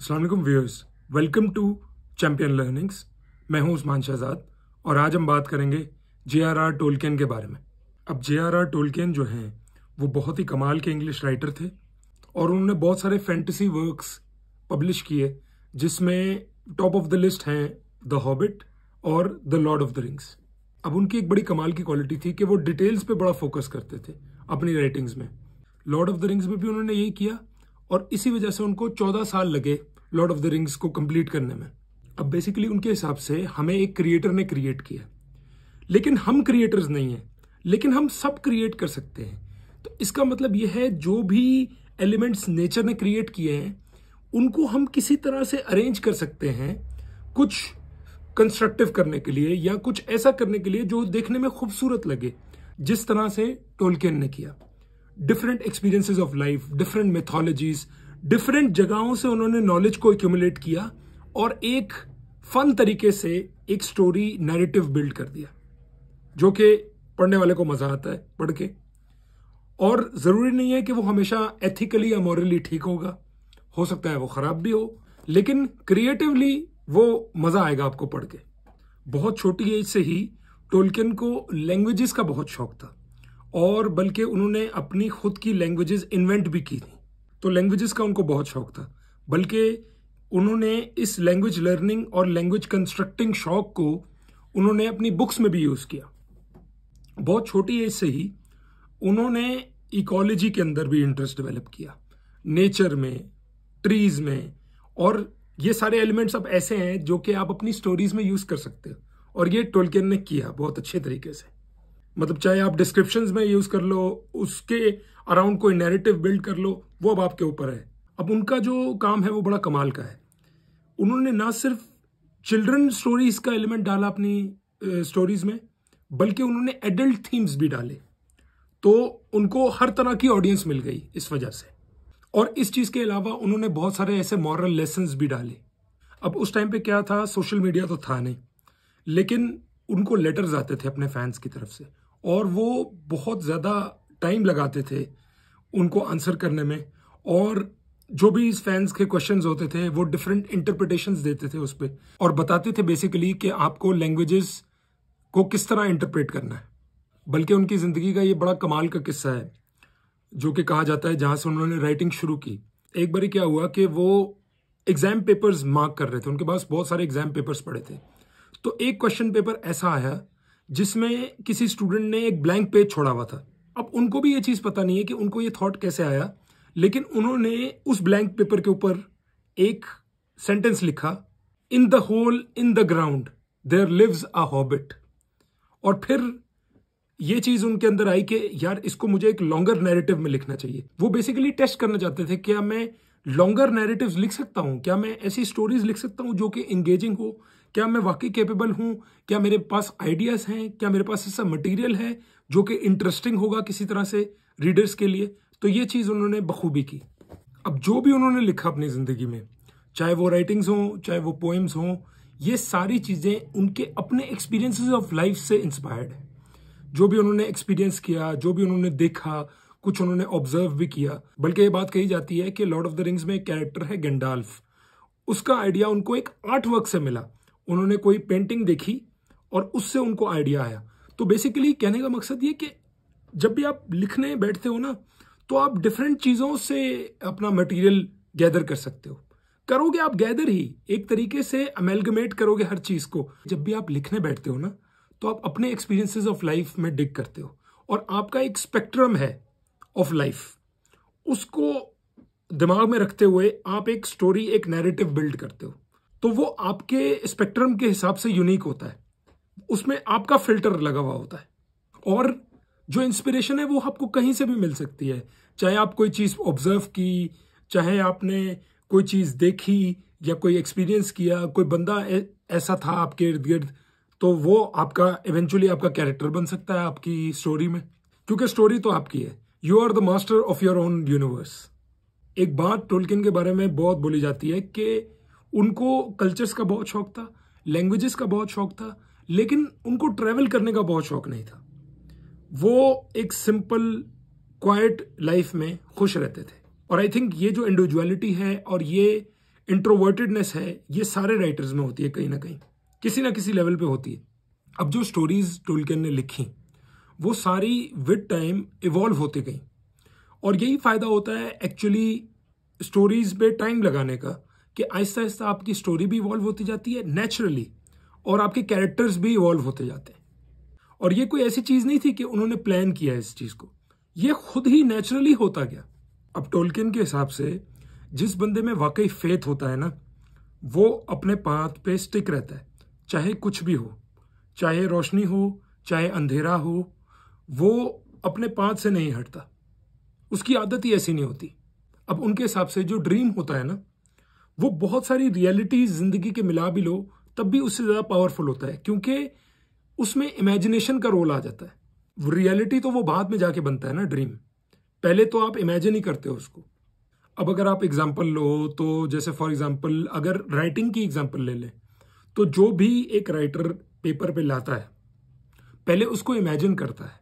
Aslam viewers welcome to champion learnings मैं हूं उस्मान शहजाद और आज हम बात करेंगे जे आर आर टोलकेन के बारे में अब जे आर आर टोलकेन जो हैं वो बहुत ही कमाल के इंग्लिश राइटर थे और उन्होंने बहुत सारे फैंटसी वर्क्स पब्लिश किए जिसमें टॉप ऑफ द लिस्ट हैं द हॉबिट और the Lord of the Rings अब उनकी एक बड़ी कमाल की क्वालिटी थी कि वो डिटेल्स पे बड़ा फोकस करते थे अपनी राइटिंग्स में लॉर्ड ऑफ द रिंग्स में भी उन्होंने यही किया और इसी वजह से उनको चौदह साल लगे लॉर्ड ऑफ द रिंग्स को कंप्लीट करने में अब बेसिकली उनके हिसाब से हमें एक क्रिएटर ने क्रिएट किया लेकिन हम क्रिएटर्स नहीं हैं लेकिन हम सब क्रिएट कर सकते हैं तो इसका मतलब यह है जो भी एलिमेंट्स नेचर ने क्रिएट किए हैं उनको हम किसी तरह से अरेंज कर सकते हैं कुछ कंस्ट्रक्टिव करने के लिए या कुछ ऐसा करने के लिए जो देखने में खूबसूरत लगे जिस तरह से टोलकेन ने किया different experiences of life different mythologies different जगहों से उन्होंने नॉलेज को एक्यूमुलेट किया और एक फन तरीके से एक स्टोरी नैरेटिव बिल्ड कर दिया जो कि पढ़ने वाले को मजा आता है पढ़ के और जरूरी नहीं है कि वो हमेशा एथिकली या मॉरली ठीक होगा हो सकता है वो खराब भी हो लेकिन क्रिएटिवली वो मजा आएगा आपको पढ़ के बहुत छोटी एज से ही टोलकिन को लैंग्वेजेस का बहुत शौक था और बल्कि उन्होंने अपनी खुद की लैंग्वेजेस इन्वेंट भी की थी तो लैंग्वेजेस का उनको बहुत शौक था बल्कि उन्होंने इस लैंग्वेज लर्निंग और लैंग्वेज कंस्ट्रक्टिंग शौक को उन्होंने अपनी बुक्स में भी यूज़ किया बहुत छोटी एज से ही उन्होंने इकोलॉजी के अंदर भी इंटरेस्ट डेवलप किया नेचर में ट्रीज में और ये सारे एलिमेंट्स अब ऐसे हैं जो कि आप अपनी स्टोरीज में यूज़ कर सकते हो और ये टोलकिन ने किया बहुत अच्छे तरीके से मतलब चाहे आप डिस्क्रिप्शन में यूज कर लो उसके अराउंड कोई नैरेटिव बिल्ड कर लो वो अब आपके ऊपर है अब उनका जो काम है वो बड़ा कमाल का है उन्होंने ना सिर्फ चिल्ड्रन स्टोरीज का एलिमेंट डाला अपनी स्टोरीज में बल्कि उन्होंने एडल्ट थीम्स भी डाले तो उनको हर तरह की ऑडियंस मिल गई इस वजह से और इस चीज़ के अलावा उन्होंने बहुत सारे ऐसे मॉरल लेसन भी डाले अब उस टाइम पे क्या था सोशल मीडिया तो था नहीं लेकिन उनको लेटर्स आते थे अपने फैंस की तरफ से और वो बहुत ज़्यादा टाइम लगाते थे उनको आंसर करने में और जो भी इस फैंस के क्वेश्चंस होते थे वो डिफरेंट इंटरप्रिटेशन देते थे उस पर और बताते थे बेसिकली कि आपको लैंग्वेजेस को किस तरह इंटरप्रेट करना है बल्कि उनकी ज़िंदगी का ये बड़ा कमाल का किस्सा है जो कि कहा जाता है जहाँ से उन्होंने राइटिंग शुरू की एक बार क्या हुआ कि वो एग्ज़ाम पेपर्स मार्क कर रहे थे उनके पास बहुत सारे एग्ज़ाम पेपर्स पड़े थे तो एक क्वेश्चन पेपर ऐसा आया जिसमें किसी स्टूडेंट ने एक ब्लैंक पेज छोड़ा हुआ था अब उनको भी ये चीज़ पता नहीं है कि उनको ये थॉट कैसे आया लेकिन उन्होंने उस ब्लैंक पेपर के ऊपर एक सेंटेंस लिखा in the hole in the ground there lives a hobbit और फिर ये चीज उनके अंदर आई कि यार इसको मुझे एक लॉन्गर नैरेटिव में लिखना चाहिए वो बेसिकली टेस्ट करना चाहते थे क्या मैं लॉन्गर नैरेटिव लिख सकता हूँ क्या मैं ऐसी स्टोरीज लिख सकता हूं जो कि एंगेजिंग हो क्या मैं वाकई कैपेबल हूँ क्या मेरे पास आइडियाज़ हैं क्या मेरे पास ऐसा मटेरियल है जो कि इंटरेस्टिंग होगा किसी तरह से रीडर्स के लिए तो ये चीज़ उन्होंने बखूबी की अब जो भी उन्होंने लिखा अपनी ज़िंदगी में चाहे वो राइटिंग्स हों चाहे वो पोइम्स हों ये सारी चीज़ें उनके अपने एक्सपीरियंसेस ऑफ लाइफ से इंस्पायर्ड है जो भी उन्होंने एक्सपीरियंस किया जो भी उन्होंने देखा कुछ उन्होंने ऑब्जर्व भी किया बल्कि ये बात कही जाती है कि लॉर्ड ऑफ द रिंग्स में एक कैरेक्टर है गेंडाल्फ उसका आइडिया उनको एक आर्ट वर्क से मिला उन्होंने कोई पेंटिंग देखी और उससे उनको आइडिया आया तो बेसिकली कहने का मकसद ये कि जब भी आप लिखने बैठते हो ना तो आप डिफरेंट चीज़ों से अपना मटेरियल गैदर कर सकते हो करोगे आप गैदर ही एक तरीके से अमेलगमेट करोगे हर चीज़ को जब भी आप लिखने बैठते हो ना तो आप अपने एक्सपीरियंसेस ऑफ लाइफ में डिग करते हो और आपका एक स्पेक्ट्रम है ऑफ लाइफ उसको दिमाग में रखते हुए आप एक स्टोरी एक नैरेटिव बिल्ड करते हो तो वो आपके स्पेक्ट्रम के हिसाब से यूनिक होता है उसमें आपका फिल्टर लगा हुआ होता है और जो इंस्पिरेशन है वो आपको कहीं से भी मिल सकती है चाहे आप कोई चीज़ ऑब्जर्व की चाहे आपने कोई चीज़ देखी या कोई एक्सपीरियंस किया कोई बंदा ऐसा था आपके इर्द गिर्द तो वो आपका इवेंचुअली आपका कैरेक्टर बन सकता है आपकी स्टोरी में क्योंकि स्टोरी तो आपकी है you are the master of your own universe एक बात टोलकिन के बारे में बहुत बोली जाती है कि उनको कल्चर्स का बहुत शौक था लैंग्वेजेस का बहुत शौक था लेकिन उनको ट्रैवल करने का बहुत शौक नहीं था वो एक सिंपल क्वाइट लाइफ में खुश रहते थे और आई थिंक ये जो इंडिविजुअलिटी है और ये इंट्रोवर्टेडनेस है ये सारे राइटर्स में होती है कहीं ना कहीं किसी ना किसी लेवल पे होती है अब जो स्टोरीज टोलकन ने लिखी वो सारी विद टाइम इवॉल्व होती गई और यही फ़ायदा होता है एक्चुअली स्टोरीज पे टाइम लगाने का कि आहिस्ता आहिस्ता आपकी स्टोरी भी इवॉल्व होती जाती है नेचुरली और आपके कैरेक्टर्स भी इवॉल्व होते जाते हैं और ये कोई ऐसी चीज नहीं थी कि उन्होंने प्लान किया इस चीज को ये खुद ही नेचुरली होता गया अब टोलकिन के हिसाब से जिस बंदे में वाकई फेथ होता है ना वो अपने पाथ पे स्टिक रहता है चाहे कुछ भी हो चाहे रोशनी हो चाहे अंधेरा हो वो अपने पाथ से नहीं हटता उसकी आदत ही ऐसी नहीं होती अब उनके हिसाब से जो ड्रीम होता है ना वो बहुत सारी रियलिटीज जिंदगी के मिला भी लो तब भी उससे ज़्यादा पावरफुल होता है क्योंकि उसमें इमेजिनेशन का रोल आ जाता है रियलिटी तो वो बाद में जाके बनता है ना ड्रीम पहले तो आप इमेजिन ही करते हो उसको अब अगर आप एग्जाम्पल लो तो जैसे फॉर एग्जाम्पल अगर राइटिंग की एग्जाम्पल ले लें तो जो भी एक राइटर पेपर पे लाता है पहले उसको इमेजिन करता है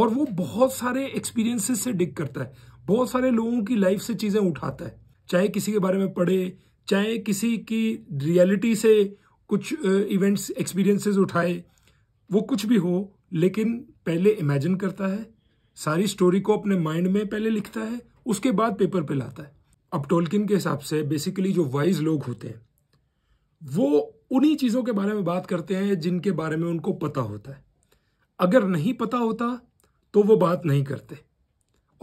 और वो बहुत सारे एक्सपीरियंसेस से डिग करता है बहुत सारे लोगों की लाइफ से चीज़ें उठाता है चाहे किसी के बारे में पढ़े चाहे किसी की रियलिटी से कुछ इवेंट्स एक्सपीरियंसेस उठाए वो कुछ भी हो लेकिन पहले इमेजिन करता है सारी स्टोरी को अपने माइंड में पहले लिखता है उसके बाद पेपर पे लाता है अब टोलकिन के हिसाब से बेसिकली जो वाइज लोग होते हैं वो उन्हीं चीज़ों के बारे में बात करते हैं जिनके बारे में उनको पता होता है अगर नहीं पता होता तो वो बात नहीं करते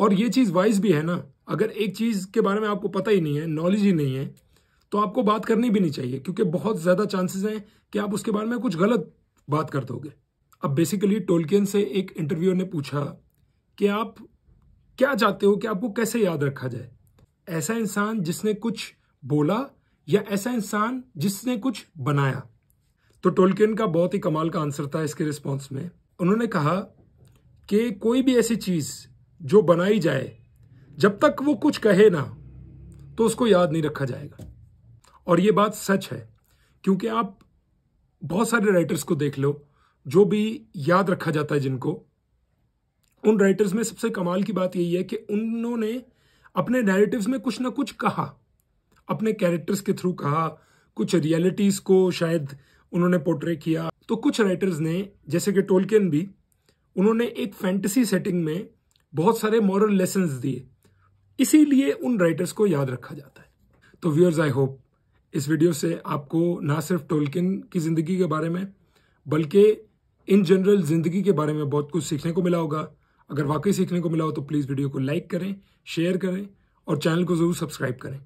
और ये चीज़ वाइज भी है ना अगर एक चीज़ के बारे में आपको पता ही नहीं है नॉलेज ही नहीं है तो आपको बात करनी भी नहीं चाहिए क्योंकि बहुत ज़्यादा चांसेस हैं कि आप उसके बारे में कुछ गलत बात कर दोगे अब बेसिकली टोलकियन से एक इंटरव्यूअर ने पूछा कि आप क्या चाहते हो कि आपको कैसे याद रखा जाए ऐसा इंसान जिसने कुछ बोला या ऐसा इंसान जिसने कुछ बनाया तो टोलकिन का बहुत ही कमाल का आंसर था इसके रिस्पॉन्स में उन्होंने कहा कि कोई भी ऐसी चीज़ जो बनाई जाए जब तक वो कुछ कहे ना तो उसको याद नहीं रखा जाएगा और ये बात सच है क्योंकि आप बहुत सारे राइटर्स को देख लो जो भी याद रखा जाता है जिनको उन राइटर्स में सबसे कमाल की बात यही है कि उन्होंने अपने नैरेटिव्स में कुछ ना कुछ कहा अपने कैरेक्टर्स के थ्रू कहा कुछ रियलिटीज को शायद उन्होंने पोर्ट्रे किया तो कुछ राइटर्स ने जैसे कि टोलकिन भी उन्होंने एक फैंटेसी सेटिंग में बहुत सारे मॉरल लेसन दिए इसीलिए उन राइटर्स को याद रखा जाता है तो व्यूअर्स आई होप इस वीडियो से आपको ना सिर्फ टोलकिन की ज़िंदगी के बारे में बल्कि इन जनरल ज़िंदगी के बारे में बहुत कुछ सीखने को मिला होगा अगर वाकई सीखने को मिला हो तो प्लीज़ वीडियो को लाइक करें शेयर करें और चैनल को ज़रूर सब्सक्राइब करें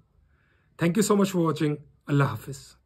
thank you so much for watching अल्लाह हाफिज़